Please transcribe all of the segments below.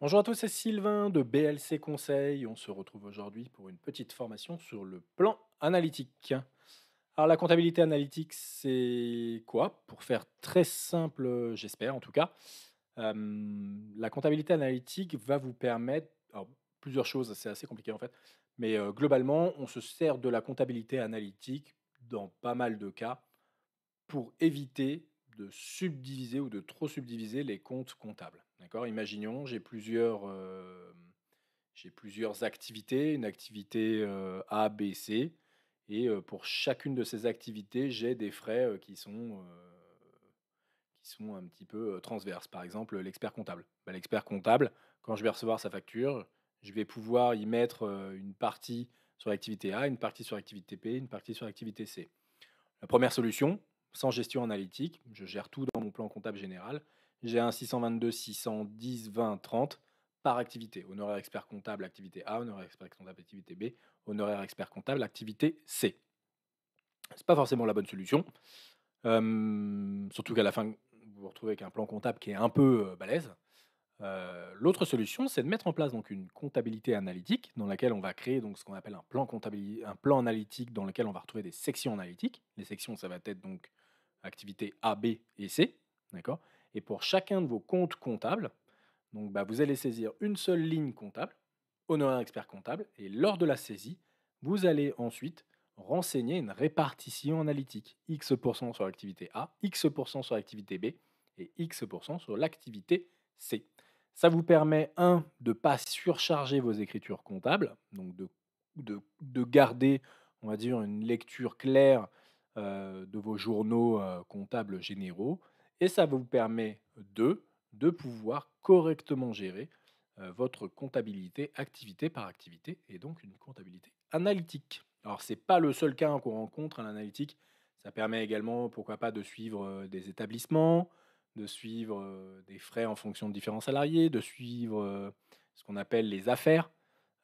Bonjour à tous, c'est Sylvain de BLC Conseil. On se retrouve aujourd'hui pour une petite formation sur le plan analytique. Alors la comptabilité analytique, c'est quoi Pour faire très simple, j'espère en tout cas, la comptabilité analytique va vous permettre plusieurs choses, c'est assez compliqué en fait, mais globalement, on se sert de la comptabilité analytique dans pas mal de cas pour éviter de subdiviser ou de trop subdiviser les comptes comptables. D'accord Imaginons, j'ai plusieurs, euh, plusieurs activités, une activité euh, A, B, C, et euh, pour chacune de ces activités, j'ai des frais qui sont qui sont un petit peu transverses. Par exemple, l'expert comptable. Bah, l'expert comptable, quand je vais recevoir sa facture, je vais pouvoir y mettre une partie sur l'activité A, une partie sur l'activité P, une partie sur l'activité C. La première solution, sans gestion analytique. Je gère tout dans mon plan comptable général. J'ai un 622, 610, 20, 30 par activité. Honoraire expert comptable, activité A, honoraire expert comptable, activité B, honoraire expert comptable, activité C. C'est pas forcément la bonne solution. surtout qu'à la fin, vous vous retrouvez avec un plan comptable qui est un peu balaise. Euh, balèze. Euh, l'autre solution, c'est de mettre en place donc une comptabilité analytique dans laquelle on va créer donc ce qu'on appelle un plan, un plan analytique dans lequel on va retrouver des sections analytiques. Les sections, ça va être donc activités A, B et C. D'accord Et pour chacun de vos comptes comptables, donc, bah, vous allez saisir une seule ligne comptable, honoraire expert comptable, et lors de la saisie, vous allez ensuite renseigner une répartition analytique. X% sur l'activité A, X% sur l'activité B et X% sur l'activité C. Ça vous permet, un, de ne pas surcharger vos écritures comptables, donc de, de, de garder, on va dire, une lecture claire euh, de vos journaux euh, comptables généraux et ça vous permet de, de pouvoir correctement gérer euh, votre comptabilité activité par activité et donc une comptabilité analytique. Alors n'est pas le seul cas hein, qu'on rencontre, à hein, l'analytique, ça permet également, pourquoi pas, de suivre des établissements, de suivre des frais en fonction de différents salariés, de suivre ce qu'on appelle les affaires,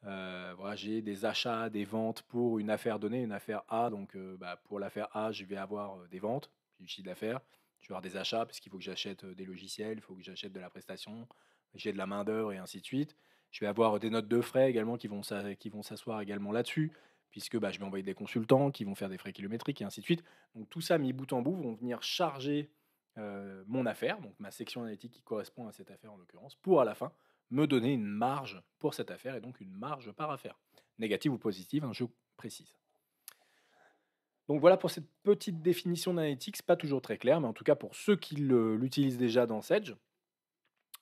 euh, voilà, j'ai des achats, des ventes pour une affaire donnée, une affaire A. Donc, euh, bah, pour l'affaire A, je vais avoir euh, des ventes, du chiffre d'affaires. Je vais avoir des achats, parce qu'il faut que j'achète des logiciels, il faut que j'achète de la prestation, j'ai de la main-d'œuvre et ainsi de suite. Je vais avoir des notes de frais également qui vont s'asseoir également là-dessus, puisque bah, je vais envoyer des consultants qui vont faire des frais kilométriques et ainsi de suite. Donc, tout ça mis bout en bout vont venir charger mon affaire, donc ma section analytique qui correspond à cette affaire en l'occurrence, pour à la fin me donner une marge pour cette affaire et donc une marge par affaire, négative ou positive, hein, je précise. Donc voilà pour cette petite définition d'analytics, pas toujours très clair, mais en tout cas pour ceux qui l'utilisent déjà dans Sedge,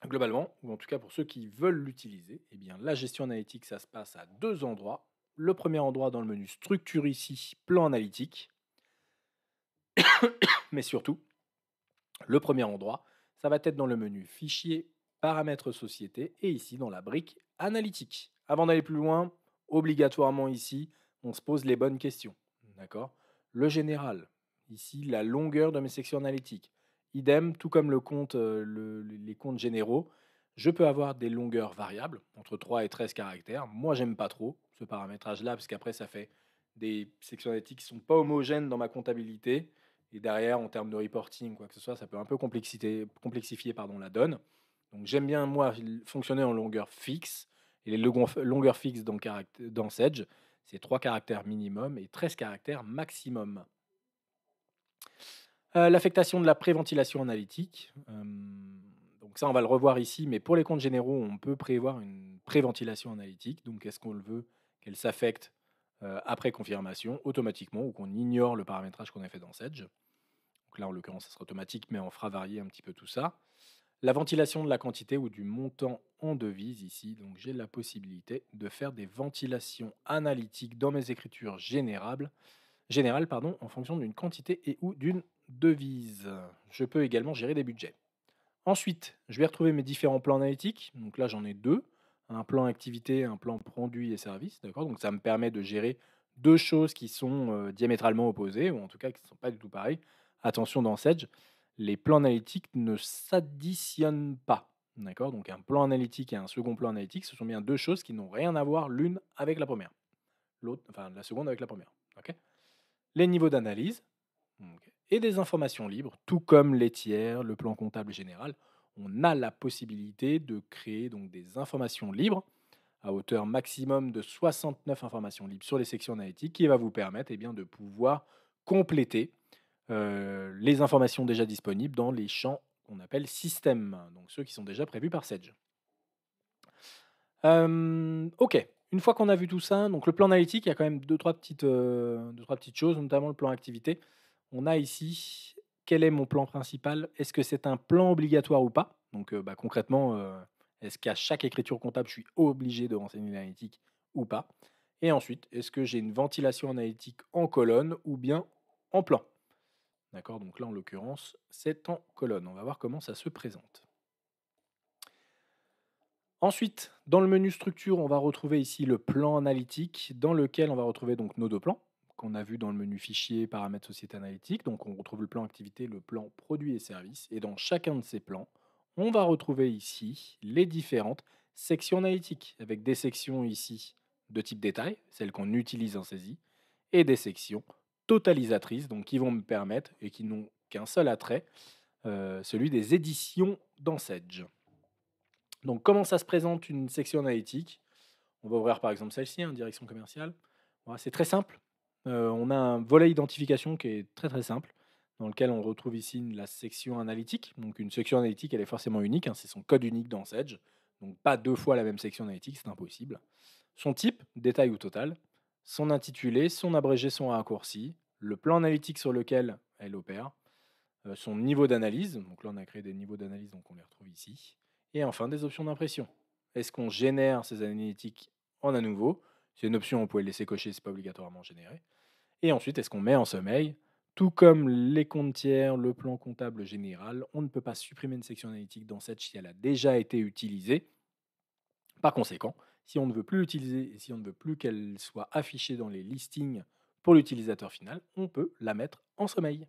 globalement, ou en tout cas pour ceux qui veulent l'utiliser, eh bien la gestion analytique, ça se passe à deux endroits. Le premier endroit dans le menu structure ici, plan analytique. mais surtout, le premier endroit, ça va être dans le menu fichier paramètres société et ici dans la brique analytique. Avant d'aller plus loin, obligatoirement ici, on se pose les bonnes questions. D'accord Le général, ici la longueur de mes sections analytiques. Idem, tout comme le compte, euh, les comptes généraux, je peux avoir des longueurs variables, entre 3 et 13 caractères. Moi, j'aime pas trop ce paramétrage-là, parce qu'après, ça fait des sections analytiques qui sont pas homogènes dans ma comptabilité. Et derrière, en termes de reporting, quoi que ce soit, ça peut un peu complexifier pardon, la donne. Donc j'aime bien, moi, fonctionner en longueur fixe. Et les longueurs fixes dans, dans Sedge, c'est 3 caractères minimum et 13 caractères maximum. Euh, l'affectation de la préventilation analytique. donc ça, on va le revoir ici, mais pour les comptes généraux, on peut prévoir une préventilation analytique. Donc est-ce qu'on le veut qu'elle s'affecte euh, après confirmation automatiquement ou qu'on ignore le paramétrage qu'on a fait dans Sedge Donc là, en l'occurrence, ça sera automatique, mais on fera varier un petit peu tout ça. La ventilation de la quantité ou du montant en devise ici, donc j'ai la possibilité de faire des ventilations analytiques dans mes écritures générales, pardon, en fonction d'une quantité et ou d'une devise. Je peux également gérer des budgets. Ensuite, je vais retrouver mes différents plans analytiques. Donc là, j'en ai deux. Un plan activité, un plan produit et service. D'accord Donc ça me permet de gérer deux choses qui sont euh, diamétralement opposées, ou en tout cas qui ne sont pas du tout pareilles. Attention dans Sedge, les plans analytiques ne s'additionnent pas. D'accord Donc un plan analytique et un second plan analytique, ce sont bien deux choses qui n'ont rien à voir l'une avec la première. L'autre, enfin la seconde avec la première. les niveaux d'analyse et des informations libres, tout comme les tiers, le plan comptable général, on a la possibilité de créer donc des informations libres à hauteur maximum de 69 informations libres sur les sections analytiques qui va vous permettre eh bien, de pouvoir compléter euh, les informations déjà disponibles dans les champs qu'on appelle système, donc ceux qui sont déjà prévus par Sedge. Euh, ok, une fois qu'on a vu tout ça, donc le plan analytique, il y a quand même deux trois, petites, euh, deux, trois petites choses, notamment le plan activité. On a ici quel est mon plan principal Est-ce que c'est un plan obligatoire ou pas Donc bah, concrètement, est-ce qu'à chaque écriture comptable, je suis obligé de renseigner l'analytique ou pas Et ensuite, est-ce que j'ai une ventilation analytique en colonne ou bien en plan D'accord Donc là, en l'occurrence, c'est en colonne. On va voir comment ça se présente. Ensuite, dans le menu structure, on va retrouver ici le plan analytique dans lequel on va retrouver donc nos deux plans qu'on a vu dans le menu fichier, paramètres société analytique. Donc on retrouve le plan activité, le plan produits et services. Et dans chacun de ces plans, on va retrouver ici les différentes sections analytiques avec des sections ici de type détail, celles qu'on utilise en saisie, et des sections totalisatrices, donc qui vont me permettre, et qui n'ont qu'un seul attrait, euh, celui des éditions dans Donc comment ça se présente une section analytique On va ouvrir par exemple celle-ci, en hein, direction commerciale. c'est très simple. Euh, on a un volet identification qui est très très simple, dans lequel on retrouve ici la section analytique. Donc une section analytique, elle est forcément unique, hein, c'est son code unique dans Sage. Donc pas deux fois la même section analytique, c'est impossible. Son type, détail ou total. Son intitulé, son abrégé, son raccourci le plan analytique sur lequel elle opère, euh, son niveau d'analyse, donc là on a créé des niveaux d'analyse, donc on les retrouve ici, et enfin des options d'impression. Est-ce qu'on génère ces analytiques en à nouveau C'est une option, on peut laisser cocher, ce n'est pas obligatoirement généré. Et ensuite, est-ce qu'on met en sommeil Tout comme les comptes tiers, le plan comptable général, on ne peut pas supprimer une section analytique dans cette si elle a déjà été utilisée. Par conséquent, si on ne veut plus l'utiliser si on ne veut plus qu'elle soit affichée dans les listings pour l'utilisateur final, on peut la mettre en sommeil.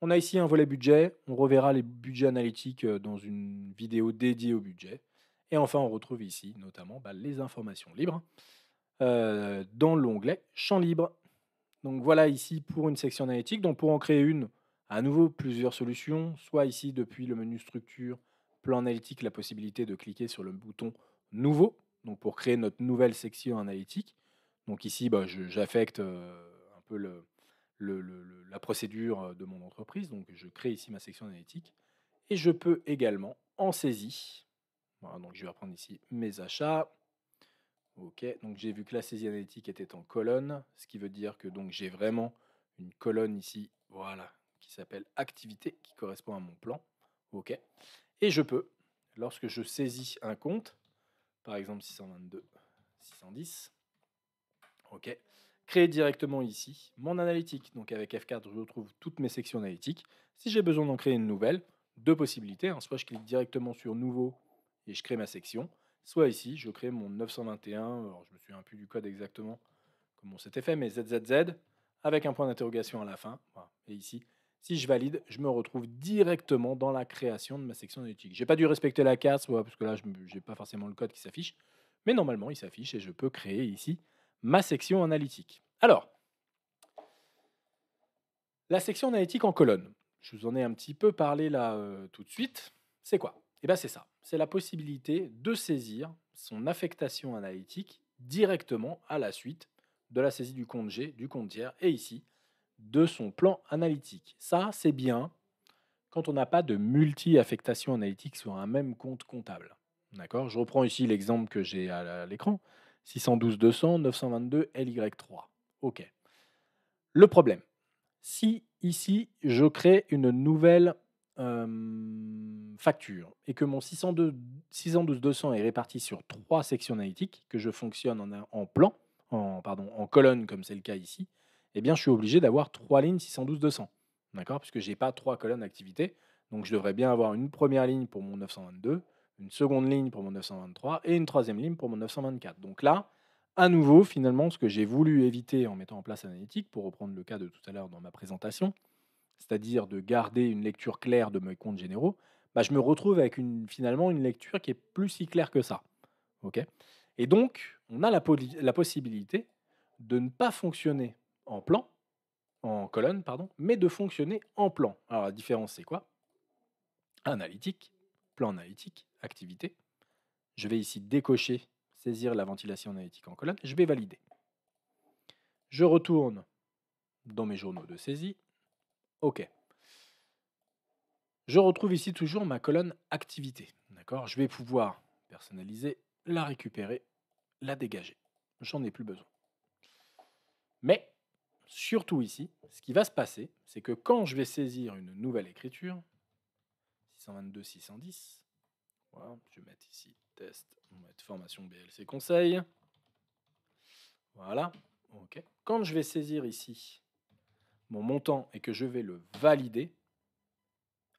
On a ici un volet budget, on reverra les budgets analytiques euh, dans une vidéo dédiée au budget. Et enfin, on retrouve ici notamment bah, les informations libres euh, dans l'onglet Champ libre. Donc voilà ici pour une section analytique. Donc pour en créer une, à nouveau plusieurs solutions, soit ici depuis le menu structure, plan analytique, la possibilité de cliquer sur le bouton nouveau, donc pour créer notre nouvelle section analytique, donc ici, bah, j'affecte un peu la procédure de mon entreprise. Donc je crée ici ma section analytique. Et je peux également en saisie. donc je vais reprendre ici mes achats. Ok, donc j'ai vu que la saisie analytique était en colonne, ce qui veut dire que donc j'ai vraiment une colonne ici, voilà, qui s'appelle activité, qui correspond à mon plan. Ok, et je peux, lorsque je saisis un compte, par exemple 622, 610, OK Créer directement ici mon analytique. Donc avec F4, je retrouve toutes mes sections analytiques. Si j'ai besoin d'en créer une nouvelle, deux possibilités. Hein. Soit je clique directement sur Nouveau et je crée ma section. Soit ici, je crée mon 921. Alors je me souviens plus du code exactement comment c'était fait, mais ZZZ avec un point d'interrogation à la fin. Et ici, si je valide, je me retrouve directement dans la création de ma section analytique. Je n'ai pas dû respecter la carte, parce que là, je n'ai pas forcément le code qui s'affiche, mais normalement, il s'affiche et je peux créer ici ma section analytique. Alors, la section analytique en colonne, je vous en ai un petit peu parlé là euh, tout de suite, c'est quoi Eh bien c'est ça, c'est la possibilité de saisir son affectation analytique directement à la suite de la saisie du compte G, du compte tiers et ici de son plan analytique. Ça, c'est bien quand on n'a pas de multi-affectation analytique sur un même compte comptable. D'accord Je reprends ici l'exemple que j'ai à l'écran. 612 200, 922 LY3. OK. Le problème, si ici je crée une nouvelle euh, facture et que mon 612 200 est réparti sur trois sections analytiques que je fonctionne en, plan, en, pardon, en colonne comme c'est le cas ici, eh bien je suis obligé d'avoir trois lignes 612 200. D'accord Puisque je n'ai pas trois colonnes d'activité. Donc je devrais bien avoir une première ligne pour mon 922, une seconde ligne pour mon 923 et une troisième ligne pour mon 924. Donc là, à nouveau, finalement, ce que j'ai voulu éviter en mettant en place analytique pour reprendre le cas de tout à l'heure dans ma présentation, c'est-à-dire de garder une lecture claire de mes comptes généraux, bah, je me retrouve avec une, finalement une lecture qui est plus si claire que ça. ok et donc, on a la, la possibilité de ne pas fonctionner en plan, en colonne, pardon, mais de fonctionner en plan. Alors la différence, c'est quoi Analytique, plan analytique, activité. Je vais ici décocher, saisir la ventilation analytique en colonne. Je vais valider. Je retourne dans mes journaux de saisie. OK. Je retrouve ici toujours ma colonne activité. D'accord Je vais pouvoir personnaliser, la récupérer, la dégager. J'en ai plus besoin. Mais surtout ici, ce qui va se passer, c'est que quand je vais saisir une nouvelle écriture, 622 610. Voilà, je vais mettre ici test, on va mettre formation BLC conseil. Voilà, ok. Quand je vais saisir ici mon montant et que je vais le valider,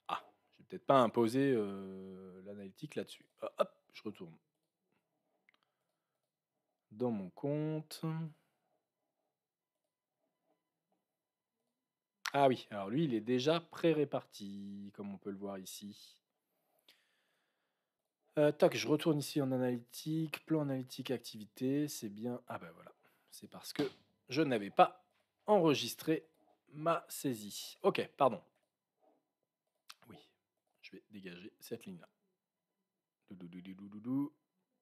ah, j'ai peut-être pas imposé euh, l'analytique là-dessus. hop, je retourne dans mon compte. Ah oui, alors lui, il est déjà pré-réparti, comme on peut le voir ici. Euh, tac, je retourne ici en analytique, plan analytique activité, c'est bien. Ah ben voilà, c'est parce que je n'avais pas enregistré ma saisie. Ok, pardon. Oui, je vais dégager cette ligne-là. Doudou, doudou, doudou,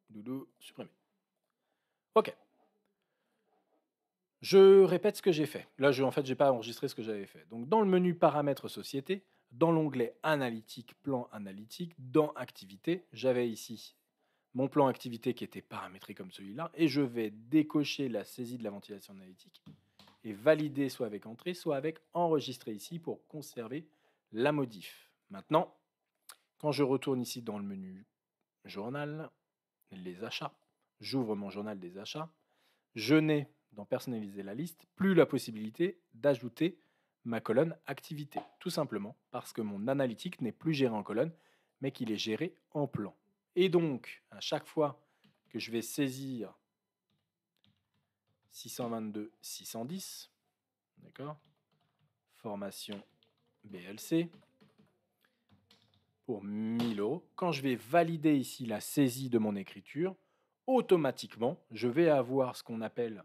doudou, supprimer. Ok. Je répète ce que j'ai fait. Là, je, en fait, je n'ai pas enregistré ce que j'avais fait. Donc, dans le menu Paramètres Société, dans l'onglet Analytique, Plan Analytique, dans Activité, j'avais ici mon plan activité qui était paramétré comme celui-là, et je vais décocher la saisie de la ventilation analytique et valider soit avec entrée, soit avec enregistrer ici pour conserver la modif. Maintenant, quand je retourne ici dans le menu journal, les achats, j'ouvre mon journal des achats, je n'ai d'en personnaliser la liste, plus la possibilité d'ajouter ma colonne activité, tout simplement parce que mon analytique n'est plus géré en colonne, mais qu'il est géré en plan. Et donc, à chaque fois que je vais saisir 622, 610, d'accord, formation BLC, pour Milo, euros, quand je vais valider ici la saisie de mon écriture, automatiquement, je vais avoir ce qu'on appelle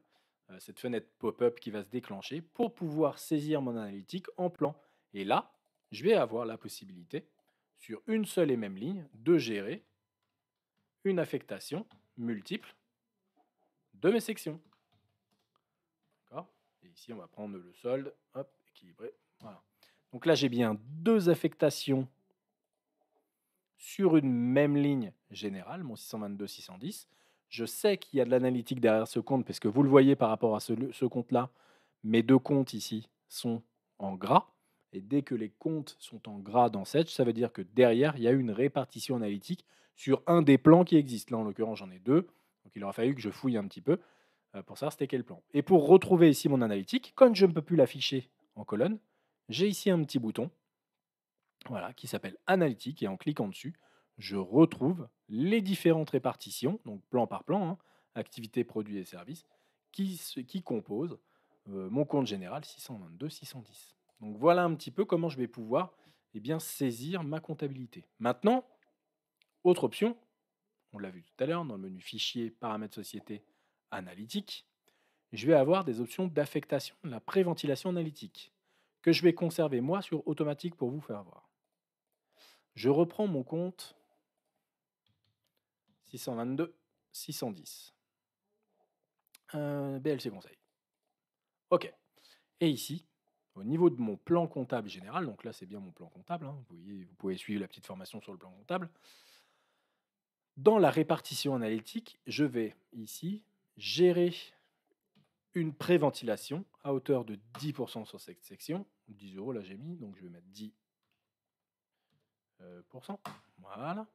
euh, cette fenêtre pop-up qui va se déclencher pour pouvoir saisir mon analytique en plan. Et là, je vais avoir la possibilité, sur une seule et même ligne, de gérer une affectation multiple de mes sections. Et ici, on va prendre le solde, équilibré. Donc là, j'ai bien deux affectations sur une même ligne générale, mon 622-610. Je sais qu'il y a de l'analytique derrière ce compte, parce que vous le voyez par rapport à ce, compte-là. Mes deux comptes ici sont en gras. Et dès que les comptes sont en gras dans Sedge, ça veut dire que derrière, il y a une répartition analytique sur un des plans qui existent. Là, en l'occurrence, j'en ai deux. Donc, il aura fallu que je fouille un petit peu euh, pour savoir c'était quel plan. Et pour retrouver ici mon analytique, comme je ne peux plus l'afficher en colonne, j'ai ici un petit bouton voilà, qui s'appelle Analytique. Et en cliquant dessus, je retrouve les différentes répartitions, donc plan par plan, hein, activités, produits et services, qui, composent euh, mon compte général 622-610. Donc voilà un petit peu comment je vais pouvoir eh bien, saisir ma comptabilité. Maintenant, autre option, on l'a vu tout à l'heure dans le menu Fichier, Paramètres Société, Analytique, je vais avoir des options d'affectation de la préventilation analytique que je vais conserver moi sur automatique pour vous faire voir. Je reprends mon compte 622, 610. BLC Conseil. OK. Et ici, au niveau de mon plan comptable général, donc là c'est bien mon plan comptable, hein, vous, vous pouvez suivre la petite formation sur le plan comptable. Dans la répartition analytique, je vais ici gérer une préventilation à hauteur de 10% sur cette section. 10 euros là j'ai mis, donc je vais mettre 10%. Euh, voilà.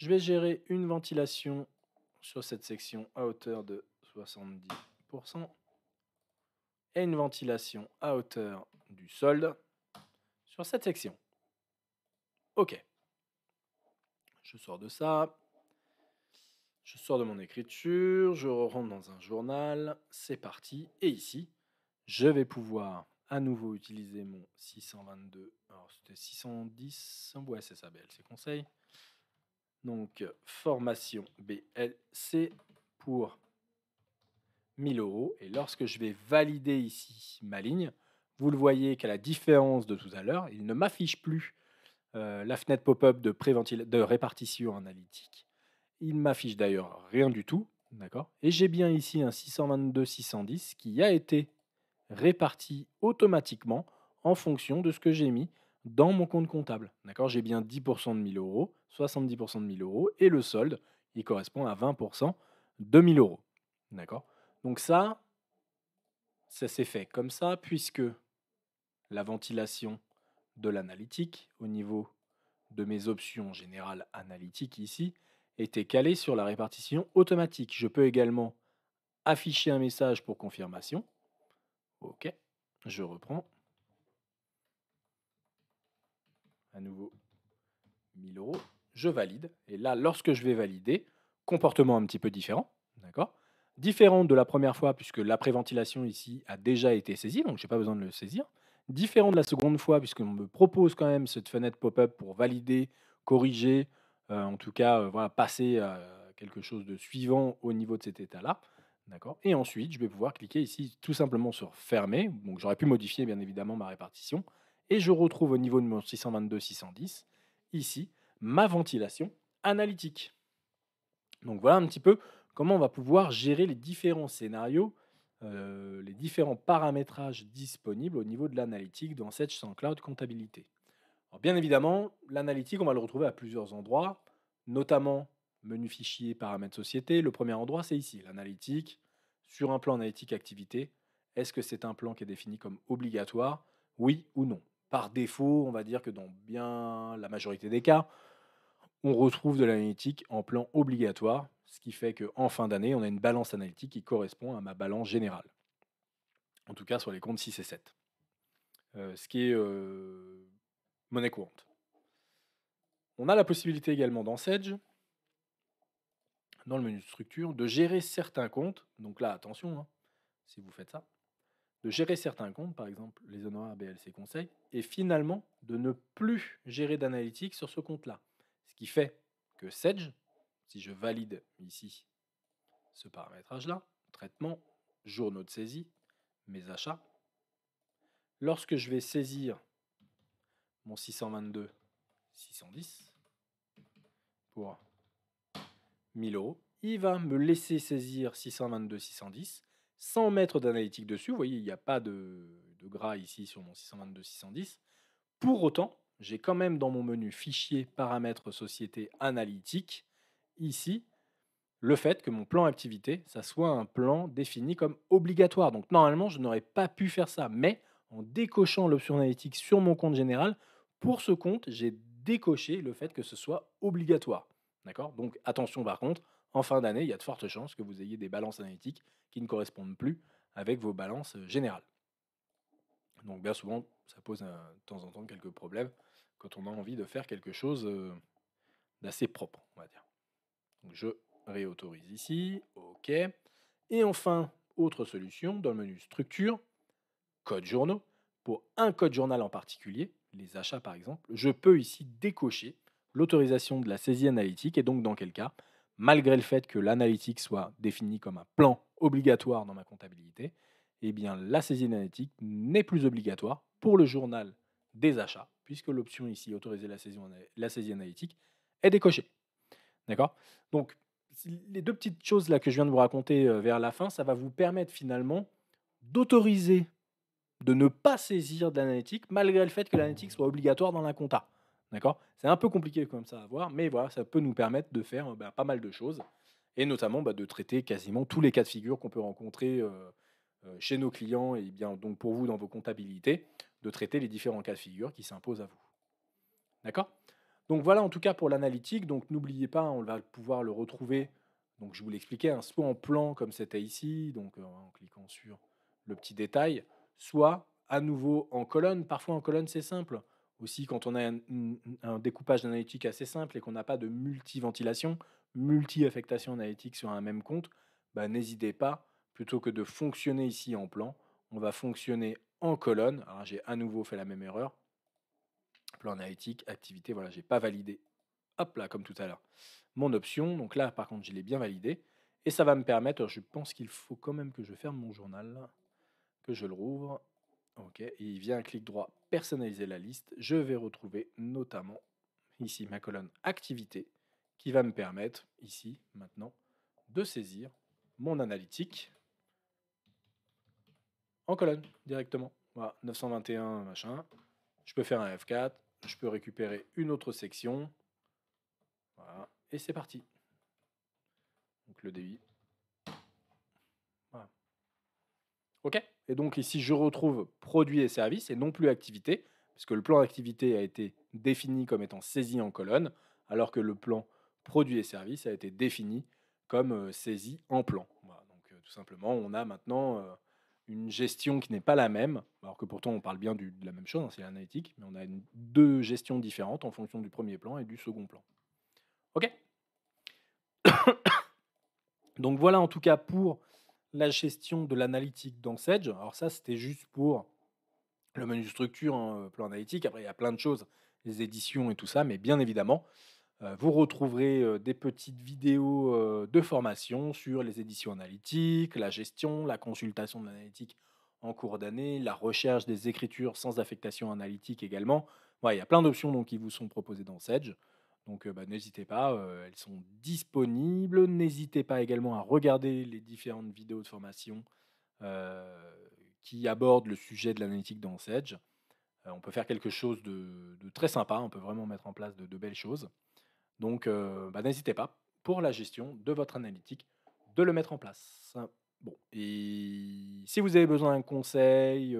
Je vais gérer une ventilation sur cette section à hauteur de 70% et une ventilation à hauteur du solde sur cette section. Ok. Je sors de ça. Je sors de mon écriture, je rentre dans un journal, c'est parti. Et ici, je vais pouvoir à nouveau utiliser mon 622. Alors, c'était 610. Ouais, c'est ça, belle, conseil. Donc, formation BLC pour 1000 euros. Et lorsque je vais valider ici ma ligne, vous le voyez qu'à la différence de tout à l'heure, il ne m'affiche plus euh, la fenêtre pop-up de, de répartition analytique. Il m'affiche d'ailleurs rien du tout. D'accord Et j'ai bien ici un 622-610 qui a été réparti automatiquement en fonction de ce que j'ai mis dans mon compte comptable. D'accord J'ai bien 10% de 1000 euros, 70% de 1000 euros, et le solde, il correspond à 20% de 1000 euros. D'accord Donc ça, ça s'est fait comme ça, puisque la ventilation de l'analytique au niveau de mes options générales analytiques ici était calée sur la répartition automatique. Je peux également afficher un message pour confirmation. OK, je reprends. à nouveau 1000 euros, je valide. Et là, lorsque je vais valider, comportement un petit peu différent, d'accord Différent de la première fois, puisque la préventilation ici a déjà été saisie, donc je n'ai pas besoin de le saisir. Différent de la seconde fois, puisqu'on me propose quand même cette fenêtre pop-up pour valider, corriger, euh, en tout cas, euh, passer à quelque chose de suivant au niveau de cet état-là. D'accord Et ensuite, je vais pouvoir cliquer ici tout simplement sur fermer. Donc j'aurais pu modifier bien évidemment ma répartition et je retrouve au niveau de mon 622-610, ici, ma ventilation analytique. Donc voilà un petit peu comment on va pouvoir gérer les différents scénarios, euh, les différents paramétrages disponibles au niveau de l'analytique dans Sage sans Cloud Comptabilité. bien évidemment, l'analytique, on va le retrouver à plusieurs endroits, notamment menu fichier, paramètres société. Le premier endroit, c'est ici, l'analytique, sur un plan analytique activité. Est-ce que c'est un plan qui est défini comme obligatoire Oui ou non par défaut, on va dire que dans bien la majorité des cas, on retrouve de l'analytique en plan obligatoire, ce qui fait qu'en fin d'année, on a une balance analytique qui correspond à ma balance générale. En tout cas sur les comptes 6 et 7. Euh, ce qui est euh, monnaie courante. On a la possibilité également dans Sedge, dans le menu de structure, de gérer certains comptes. Donc là, attention, hein, si vous faites ça, de gérer certains comptes, par exemple les honoraires BLC Conseil, et finalement de ne plus gérer d'analytique sur ce compte-là. Ce qui fait que Sedge, si je valide ici ce paramétrage-là, traitement, journaux de saisie, mes achats, lorsque je vais saisir mon 622, 610 pour 1000 euros, il va me laisser saisir 622, 610 sans mettre d'analytique dessus. Vous voyez, il n'y a pas de, de, gras ici sur mon 622-610. Pour autant, j'ai quand même dans mon menu Fichier, Paramètres, Société, Analytique, ici, le fait que mon plan activité, ça soit un plan défini comme obligatoire. Donc normalement, je n'aurais pas pu faire ça, mais en décochant l'option analytique sur mon compte général, pour ce compte, j'ai décoché le fait que ce soit obligatoire. D'accord Donc attention par contre, en fin d'année, il y a de fortes chances que vous ayez des balances analytiques qui ne correspondent plus avec vos balances générales. Donc bien souvent, ça pose de temps en temps quelques problèmes quand on a envie de faire quelque chose d'assez propre, on va dire. je réautorise ici, OK. Et enfin, autre solution, dans le menu structure, code journaux, pour un code journal en particulier, les achats par exemple, je peux ici décocher l'autorisation de la saisie analytique et donc dans quel cas malgré le fait que l'analytique soit définie comme un plan obligatoire dans ma comptabilité, eh bien la saisie analytique n'est plus obligatoire pour le journal des achats, puisque l'option ici autoriser la saisie, la saisie analytique est décochée. D'accord Donc les deux petites choses là que je viens de vous raconter euh, vers la fin, ça va vous permettre finalement d'autoriser de ne pas saisir d'analytique malgré le fait que l'analytique soit obligatoire dans la compta. C'est un peu compliqué comme ça à voir, mais voilà, ça peut nous permettre de faire euh, bah, pas mal de choses, et notamment bah, de traiter quasiment tous les cas de figure qu'on peut rencontrer euh, euh, chez nos clients, et bien donc pour vous dans vos comptabilités, de traiter les différents cas de figure qui s'imposent à vous. D'accord Donc voilà en tout cas pour l'analytique, donc n'oubliez pas, on va pouvoir le retrouver, donc je vous l'expliquais, hein, soit en plan comme c'était ici, donc en cliquant sur le petit détail, soit à nouveau en colonne. Parfois en colonne, c'est simple. Aussi, quand on a un, découpage analytique assez simple et qu'on n'a pas de multi-ventilation, multi-affectation analytique sur un même compte, bah, n'hésitez pas, plutôt que de fonctionner ici en plan, on va fonctionner en colonne. Alors j'ai à nouveau fait la même erreur. Plan analytique, activité, voilà, n'ai pas validé. Hop là, comme tout à l'heure. Mon option, donc là par contre je l'ai bien validé. Et ça va me permettre, je pense qu'il faut quand même que je ferme mon journal, que je le rouvre. Ok, et il vient un clic droit personnaliser la liste. Je vais retrouver notamment ici ma colonne activité qui va me permettre ici maintenant de saisir mon analytique en colonne directement. Voilà, 921 machin. Je peux faire un F4, je peux récupérer une autre section. Voilà, et c'est parti. Donc le débit. Voilà. OK et donc ici, je retrouve produit et service et non plus activité, que le plan activité a été défini comme étant saisi en colonne, alors que le plan produit et service a été défini comme euh, saisi en plan. donc euh, tout simplement, on a maintenant euh, une gestion qui n'est pas la même, alors que pourtant on parle bien de la même chose, hein, c'est l'analytique, mais on a deux gestions différentes en fonction du premier plan et du second plan. OK Donc voilà en tout cas pour la gestion de l'analytique dans Sage. Alors ça, c'était juste pour le menu structure en hein, euh, plan analytique. Après, il y a plein de choses, les éditions et tout ça, mais bien évidemment, euh, vous retrouverez euh, des petites vidéos de formation sur les éditions analytiques, la gestion, la consultation de l'analytique en cours d'année, la recherche des écritures sans affectation analytique également. Ouais, il y a plein d'options qui vous sont proposées dans Sage. Donc bah, n'hésitez pas, elles sont disponibles. N'hésitez pas également à regarder les différentes vidéos de formation qui abordent le sujet de l'analytique dans Sedge. on peut faire quelque chose de, très sympa, on peut vraiment mettre en place de, belles choses. Donc bah, n'hésitez pas, pour la gestion de votre analytique, de le mettre en place. Bon, et si vous avez besoin d'un conseil,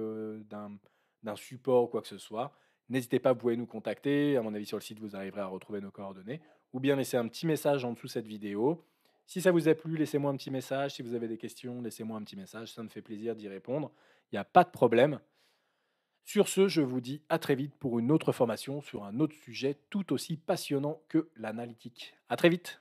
d'un support, quoi que ce soit, N'hésitez pas, vous pouvez nous contacter. À mon avis, sur le site, vous arriverez à retrouver nos coordonnées. Ou bien laisser un petit message en dessous de cette vidéo. Si ça vous a plu, laissez-moi un petit message. Si vous avez des questions, laissez-moi un petit message. Ça me fait plaisir d'y répondre. Il n'y a pas de problème. Sur ce, je vous dis à très vite pour une autre formation sur un autre sujet tout aussi passionnant que l'analytique. À très vite